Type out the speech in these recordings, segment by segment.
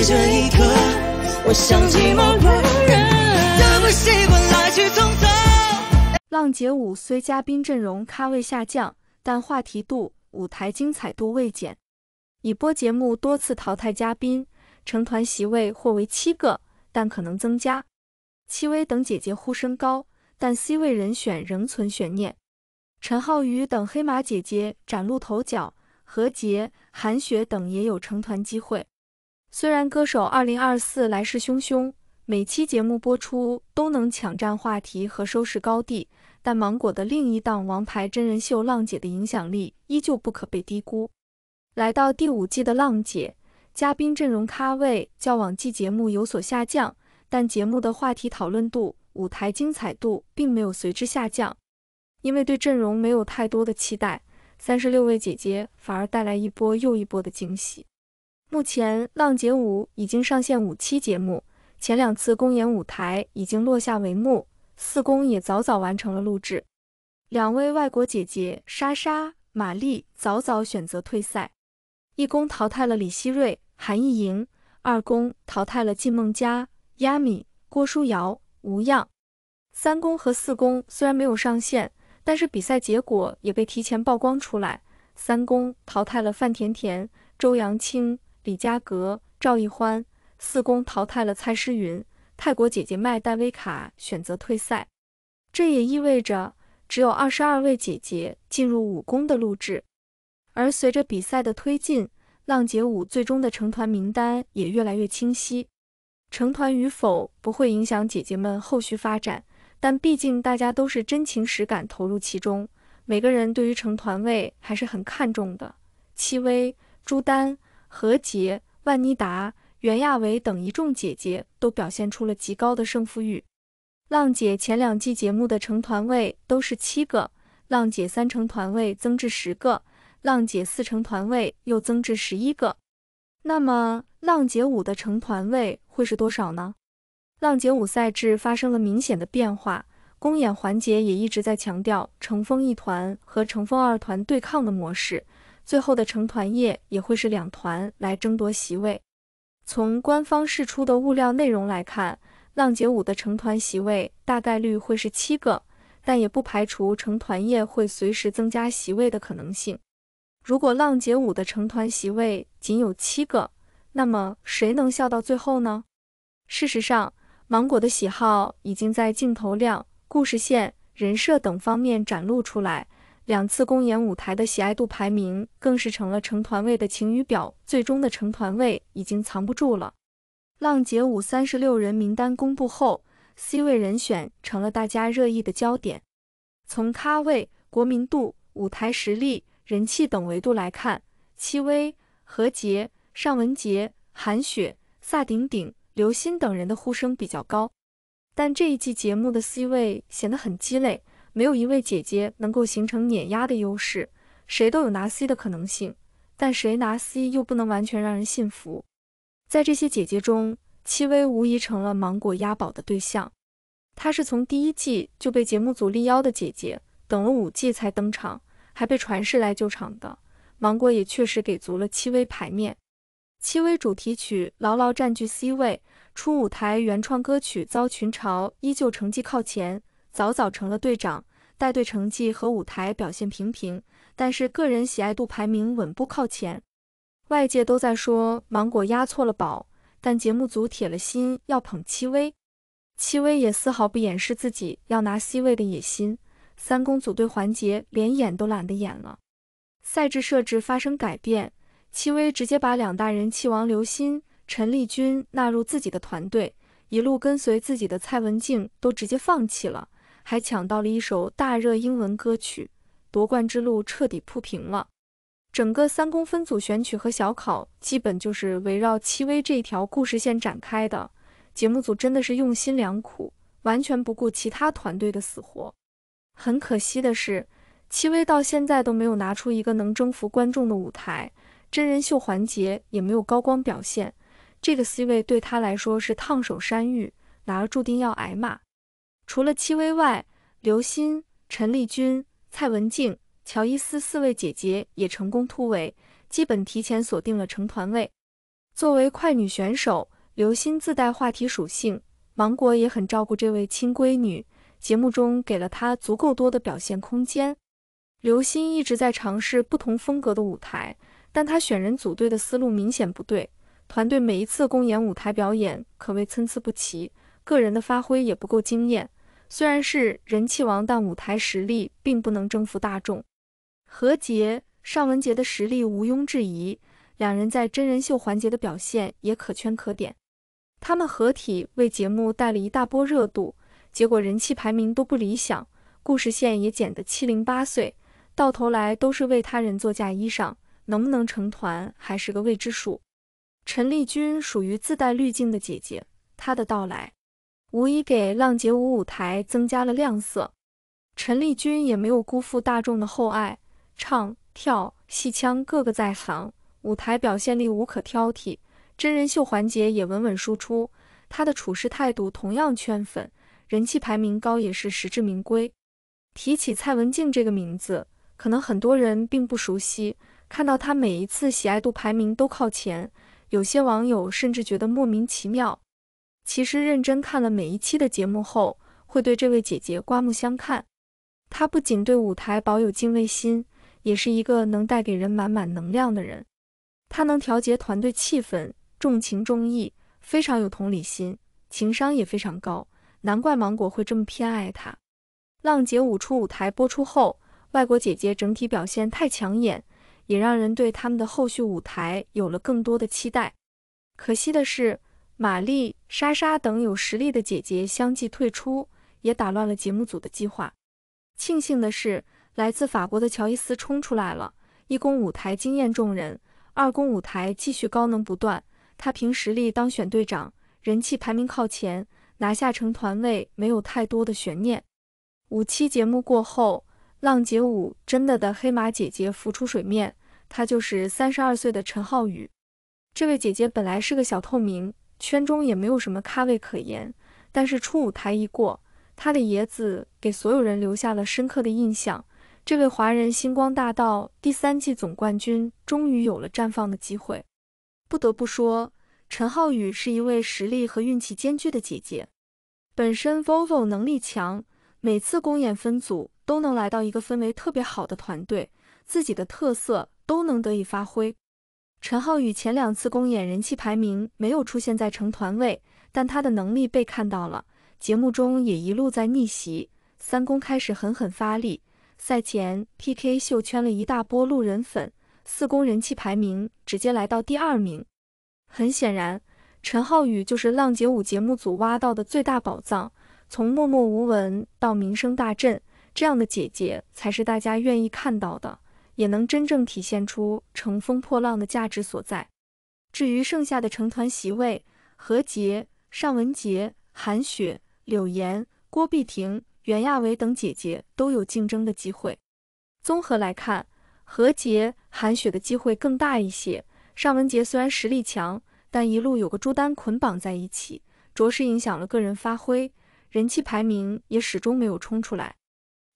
在这一刻，我想起某个人，习惯来去匆匆。浪姐五虽嘉宾阵容咖位下降，但话题度、舞台精彩度未减。已播节目多次淘汰嘉宾，成团席位或为七个，但可能增加。戚薇等姐姐呼声高，但 C 位人选仍存悬念。陈浩宇等黑马姐姐崭露头角，何洁、韩雪等也有成团机会。虽然《歌手2024》来势汹汹，每期节目播出都能抢占话题和收视高地，但芒果的另一档王牌真人秀《浪姐》的影响力依旧不可被低估。来到第五季的《浪姐》，嘉宾阵容咖位较往季节目有所下降，但节目的话题讨论度、舞台精彩度并没有随之下降。因为对阵容没有太多的期待，三十六位姐姐反而带来一波又一波的惊喜。目前，《浪姐五》已经上线五期节目，前两次公演舞台已经落下帷幕，四公也早早完成了录制。两位外国姐姐莎莎、玛丽早早选择退赛，一公淘汰了李溪芮、韩艺莹；二公淘汰了靳梦佳、Yami、郭书瑶，吴恙。三公和四公虽然没有上线，但是比赛结果也被提前曝光出来。三公淘汰了范甜甜、周扬青。李佳格、赵奕欢四宫淘汰了蔡诗芸，泰国姐姐麦戴维卡选择退赛，这也意味着只有二十二位姐姐进入五宫的录制。而随着比赛的推进，浪姐五最终的成团名单也越来越清晰。成团与否不会影响姐姐们后续发展，但毕竟大家都是真情实感投入其中，每个人对于成团位还是很看重的。戚薇、朱丹。何洁、万妮达、袁娅维等一众姐姐都表现出了极高的胜负欲。浪姐前两季节目的成团位都是七个，浪姐三成团位增至十个，浪姐四成团位又增至十一个。那么，浪姐五的成团位会是多少呢？浪姐五赛制发生了明显的变化，公演环节也一直在强调成风一团和成风二团对抗的模式。最后的成团夜也会是两团来争夺席位。从官方释出的物料内容来看，浪姐五的成团席位大概率会是七个，但也不排除成团夜会随时增加席位的可能性。如果浪姐五的成团席位仅有七个，那么谁能笑到最后呢？事实上，芒果的喜好已经在镜头量、故事线、人设等方面展露出来。两次公演舞台的喜爱度排名，更是成了成团位的晴雨表。最终的成团位已经藏不住了。浪姐五三十六人名单公布后，C 位人选成了大家热议的焦点。从咖位、国民度、舞台实力、人气等维度来看，戚薇、何洁、尚雯婕、韩雪、萨顶顶、刘心等人的呼声比较高。但这一季节目的 C 位显得很鸡肋。没有一位姐姐能够形成碾压的优势，谁都有拿 C 的可能性，但谁拿 C 又不能完全让人信服。在这些姐姐中，戚薇无疑成了芒果押宝的对象。她是从第一季就被节目组力邀的姐姐，等了五季才登场，还被传世来救场的。芒果也确实给足了戚薇牌面。戚薇主题曲牢牢占据 C 位，初舞台原创歌曲遭群嘲，依旧成绩靠前，早早成了队长。带队成绩和舞台表现平平，但是个人喜爱度排名稳步靠前。外界都在说芒果压错了宝，但节目组铁了心要捧戚薇。戚薇也丝毫不掩饰自己要拿 C 位的野心。三公组队环节连演都懒得演了。赛制设置发生改变，戚薇直接把两大人气王刘鑫、陈丽君纳入自己的团队，一路跟随自己的蔡文静都直接放弃了。还抢到了一首大热英文歌曲，夺冠之路彻底铺平了。整个三公分组选曲和小考，基本就是围绕戚薇这一条故事线展开的。节目组真的是用心良苦，完全不顾其他团队的死活。很可惜的是，戚薇到现在都没有拿出一个能征服观众的舞台，真人秀环节也没有高光表现。这个 C 位对他来说是烫手山芋，拿了注定要挨骂。除了戚薇外，刘欣、陈丽君、蔡文静、乔伊斯四位姐姐也成功突围，基本提前锁定了成团位。作为快女选手，刘欣自带话题属性，芒果也很照顾这位亲闺女，节目中给了她足够多的表现空间。刘欣一直在尝试不同风格的舞台，但她选人组队的思路明显不对，团队每一次公演舞台表演可谓参差不齐，个人的发挥也不够惊艳。虽然是人气王，但舞台实力并不能征服大众。何洁、尚雯婕的实力毋庸置疑，两人在真人秀环节的表现也可圈可点。他们合体为节目带了一大波热度，结果人气排名都不理想，故事线也剪得七零八碎，到头来都是为他人做嫁衣裳，能不能成团还是个未知数。陈立军属于自带滤镜的姐姐，她的到来。无疑给浪姐舞舞台增加了亮色。陈丽君也没有辜负大众的厚爱，唱跳戏腔各个在行，舞台表现力无可挑剔。真人秀环节也稳稳输出，她的处事态度同样圈粉，人气排名高也是实至名归。提起蔡文静这个名字，可能很多人并不熟悉。看到她每一次喜爱度排名都靠前，有些网友甚至觉得莫名其妙。其实认真看了每一期的节目后，会对这位姐姐刮目相看。她不仅对舞台保有敬畏心，也是一个能带给人满满能量的人。她能调节团队气氛，重情重义，非常有同理心，情商也非常高，难怪芒果会这么偏爱她。浪姐五出舞台播出后，外国姐姐整体表现太抢眼，也让人对他们的后续舞台有了更多的期待。可惜的是。玛丽、莎莎等有实力的姐姐相继退出，也打乱了节目组的计划。庆幸的是，来自法国的乔伊斯冲出来了，一公舞台惊艳众人，二公舞台继续高能不断。他凭实力当选队长，人气排名靠前，拿下成团位没有太多的悬念。五期节目过后，浪姐五真的的黑马姐姐浮出水面，她就是三十二岁的陈浩宇。这位姐姐本来是个小透明。圈中也没有什么咖位可言，但是初舞台一过，他的野子给所有人留下了深刻的印象。这位华人星光大道第三季总冠军终于有了绽放的机会。不得不说，陈浩宇是一位实力和运气兼具的姐姐，本身 v o l v o 能力强，每次公演分组都能来到一个氛围特别好的团队，自己的特色都能得以发挥。陈浩宇前两次公演人气排名没有出现在成团位，但他的能力被看到了，节目中也一路在逆袭。三公开始狠狠发力，赛前 PK 秀圈了一大波路人粉，四公人气排名直接来到第二名。很显然，陈浩宇就是浪姐五节目组挖到的最大宝藏，从默默无闻到名声大振，这样的姐姐才是大家愿意看到的。也能真正体现出乘风破浪的价值所在。至于剩下的成团席位，何洁、尚雯婕、韩雪、柳岩、郭碧婷、袁娅维等姐姐都有竞争的机会。综合来看，何洁、韩雪的机会更大一些。尚雯婕虽然实力强，但一路有个朱丹捆绑在一起，着实影响了个人发挥，人气排名也始终没有冲出来。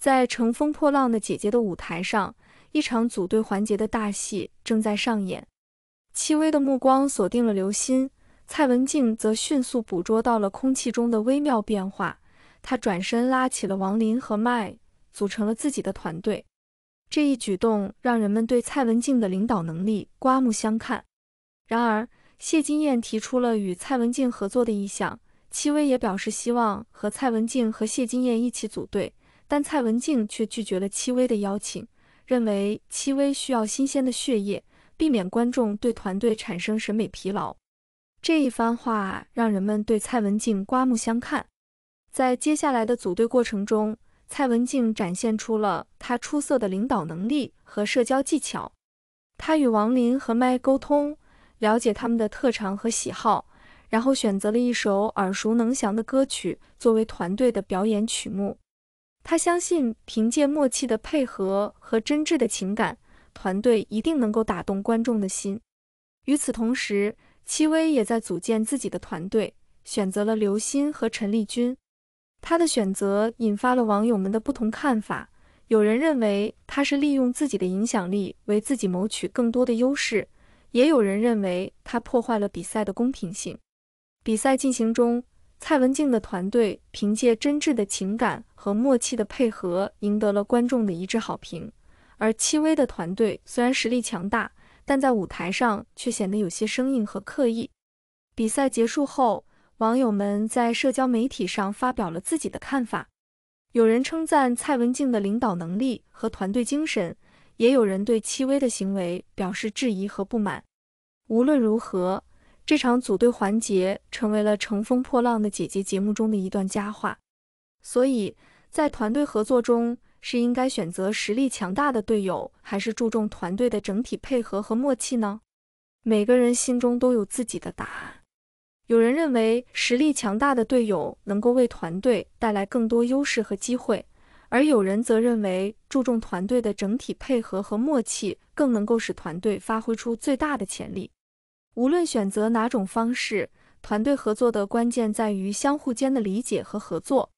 在乘风破浪的姐姐的舞台上。一场组队环节的大戏正在上演。戚薇的目光锁定了刘鑫，蔡文静则迅速捕捉到了空气中的微妙变化。他转身拉起了王林和麦，组成了自己的团队。这一举动让人们对蔡文静的领导能力刮目相看。然而，谢金燕提出了与蔡文静合作的意向，戚薇也表示希望和蔡文静和谢金燕一起组队，但蔡文静却拒绝了戚薇的邀请。认为戚薇需要新鲜的血液，避免观众对团队产生审美疲劳。这一番话让人们对蔡文静刮目相看。在接下来的组队过程中，蔡文静展现出了她出色的领导能力和社交技巧。她与王林和麦沟通，了解他们的特长和喜好，然后选择了一首耳熟能详的歌曲作为团队的表演曲目。他相信，凭借默契的配合和真挚的情感，团队一定能够打动观众的心。与此同时，戚薇也在组建自己的团队，选择了刘鑫和陈立军。他的选择引发了网友们的不同看法。有人认为他是利用自己的影响力为自己谋取更多的优势，也有人认为他破坏了比赛的公平性。比赛进行中。蔡文静的团队凭借真挚的情感和默契的配合，赢得了观众的一致好评。而戚薇的团队虽然实力强大，但在舞台上却显得有些生硬和刻意。比赛结束后，网友们在社交媒体上发表了自己的看法。有人称赞蔡文静的领导能力和团队精神，也有人对戚薇的行为表示质疑和不满。无论如何。这场组队环节成为了《乘风破浪的姐姐》节目中的一段佳话。所以在团队合作中，是应该选择实力强大的队友，还是注重团队的整体配合和默契呢？每个人心中都有自己的答案。有人认为实力强大的队友能够为团队带来更多优势和机会，而有人则认为注重团队的整体配合和默契更能够使团队发挥出最大的潜力。无论选择哪种方式，团队合作的关键在于相互间的理解和合作。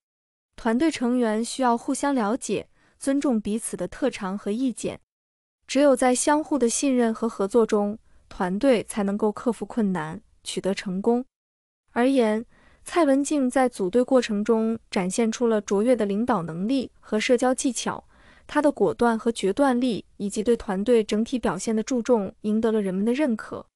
团队成员需要互相了解，尊重彼此的特长和意见。只有在相互的信任和合作中，团队才能够克服困难，取得成功。而言，蔡文静在组队过程中展现出了卓越的领导能力和社交技巧。她的果断和决断力，以及对团队整体表现的注重，赢得了人们的认可。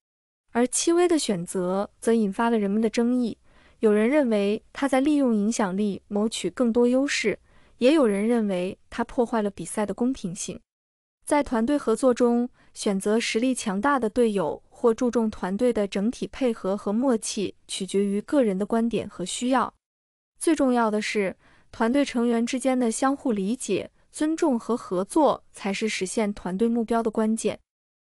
而戚薇的选择则引发了人们的争议。有人认为她在利用影响力谋取更多优势，也有人认为她破坏了比赛的公平性。在团队合作中，选择实力强大的队友或注重团队的整体配合和默契，取决于个人的观点和需要。最重要的是，团队成员之间的相互理解、尊重和合作，才是实现团队目标的关键。